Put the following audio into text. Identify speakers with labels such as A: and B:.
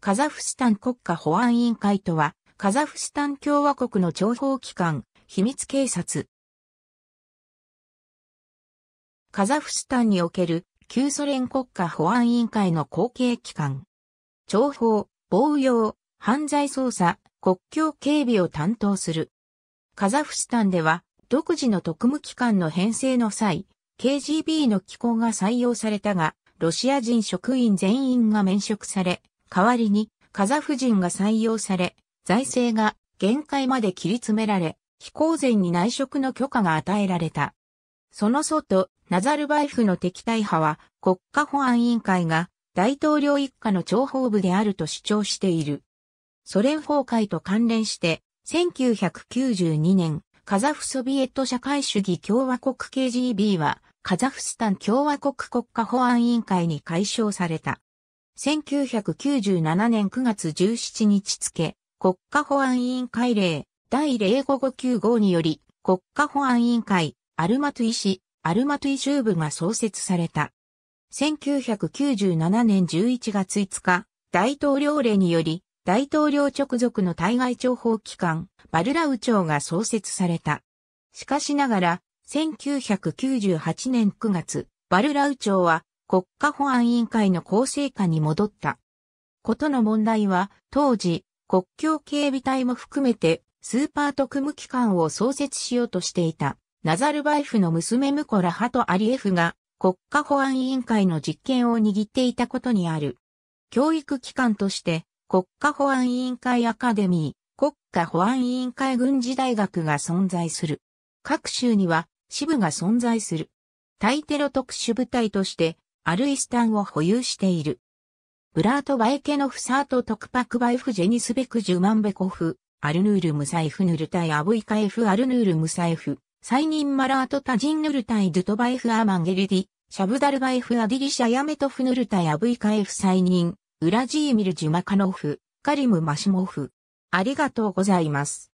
A: カザフスタン国家保安委員会とは、カザフスタン共和国の諜報機関、秘密警察。カザフスタンにおける旧ソ連国家保安委員会の後継機関。諜報、防用、犯罪捜査、国境警備を担当する。カザフスタンでは、独自の特務機関の編成の際、KGB の機構が採用されたが、ロシア人職員全員が免職され、代わりにカザフ人が採用され、財政が限界まで切り詰められ、非公前に内職の許可が与えられた。その外、ナザルバイフの敵対派は国家保安委員会が大統領一家の諜報部であると主張している。ソ連崩壊と関連して、1992年、カザフソビエト社会主義共和国 KGB は、カザフスタン共和国国家保安委員会に解消された。1997年9月17日付、国家保安委員会令、第0 5 5 9号により、国家保安委員会、アルマトゥイ市、アルマトゥイ州部が創設された。1997年11月5日、大統領令により、大統領直属の対外情報機関、バルラウ庁が創設された。しかしながら、1998年9月、バルラウ庁は国家保安委員会の構成下に戻った。ことの問題は、当時、国境警備隊も含めて、スーパー特務機関を創設しようとしていた、ナザルバイフの娘ムコラハト・アリエフが、国家保安委員会の実権を握っていたことにある。教育機関として、国家保安委員会アカデミー、国家保安委員会軍事大学が存在する。各州には支部が存在する。対テロ特殊部隊として、アルイスタンを保有している。ブラート・バイケノフ・サート・トクパク・バイフ・ジェニスベク・ジュマンベコフ、アルヌール・ムサイフ・ヌルタイ・アブイカエフ・アルヌール・ムサイフ、サイニン・マラート・タジン・ヌルタイ・ドゥトバイフ・アーマンゲリディ、シャブダルバイフ・アディリシャ・ヤメトフ・ヌルタイ・アブイカエフ・サイニン、ウラジーミル・ジュマカノフ、カリム・マシモフ。ありがとうございます。